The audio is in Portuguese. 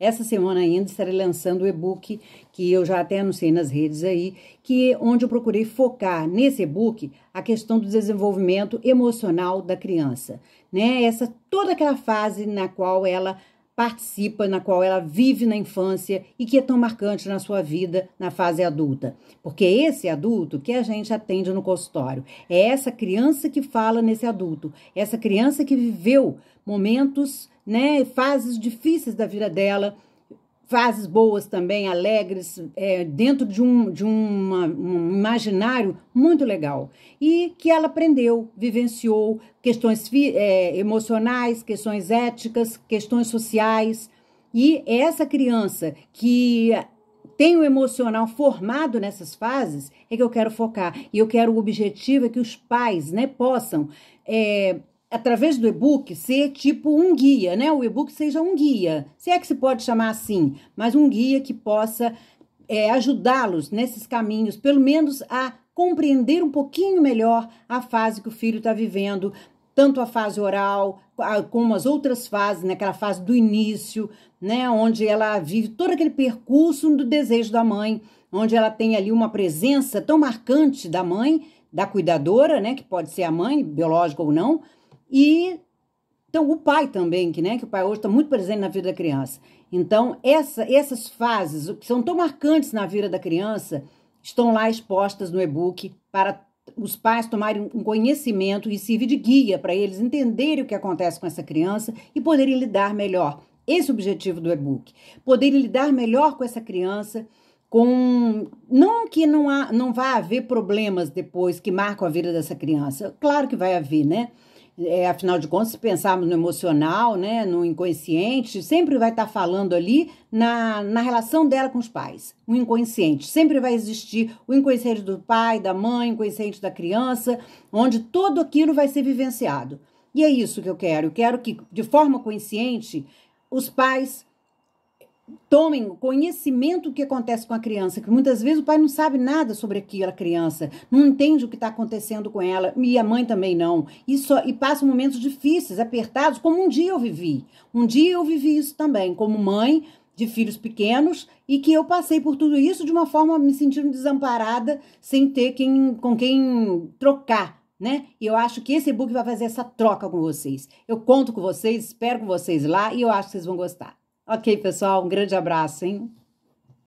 Essa semana ainda estarei lançando o e-book que eu já até anunciei nas redes aí, que é onde eu procurei focar nesse e-book a questão do desenvolvimento emocional da criança, né? Essa toda aquela fase na qual ela participa, na qual ela vive na infância e que é tão marcante na sua vida na fase adulta. Porque esse adulto que a gente atende no consultório é essa criança que fala nesse adulto, essa criança que viveu momentos, né, fases difíceis da vida dela, fases boas também, alegres, é, dentro de, um, de uma, um imaginário muito legal. E que ela aprendeu, vivenciou questões é, emocionais, questões éticas, questões sociais. E essa criança que tem o emocional formado nessas fases, é que eu quero focar. E eu quero o objetivo é que os pais né, possam é, através do e-book, ser tipo um guia, né? O e-book seja um guia, se é que se pode chamar assim, mas um guia que possa é, ajudá-los nesses caminhos, pelo menos a compreender um pouquinho melhor a fase que o filho está vivendo, tanto a fase oral como as outras fases, naquela né? fase do início, né? Onde ela vive todo aquele percurso do desejo da mãe, onde ela tem ali uma presença tão marcante da mãe, da cuidadora, né? Que pode ser a mãe, biológica ou não e então, o pai também, que, né, que o pai hoje está muito presente na vida da criança. Então, essa, essas fases que são tão marcantes na vida da criança estão lá expostas no e-book para os pais tomarem um conhecimento e servir de guia para eles entenderem o que acontece com essa criança e poderem lidar melhor. Esse é o objetivo do e-book. Poderem lidar melhor com essa criança, com não que não, há, não vá haver problemas depois que marcam a vida dessa criança. Claro que vai haver, né? é, afinal de contas, se pensarmos no emocional, né, no inconsciente, sempre vai estar falando ali na, na relação dela com os pais. O inconsciente sempre vai existir o inconsciente do pai, da mãe, o inconsciente da criança, onde tudo aquilo vai ser vivenciado. E é isso que eu quero. Eu quero que, de forma consciente, os pais tomem conhecimento do que acontece com a criança, que muitas vezes o pai não sabe nada sobre aquela criança, não entende o que está acontecendo com ela, e a mãe também não. E, só, e passa momentos difíceis, apertados, como um dia eu vivi. Um dia eu vivi isso também, como mãe de filhos pequenos, e que eu passei por tudo isso de uma forma me sentindo desamparada, sem ter quem, com quem trocar né? E eu acho que esse book vai fazer essa troca com vocês. Eu conto com vocês, espero com vocês lá e eu acho que vocês vão gostar. Ok, pessoal, um grande abraço, hein?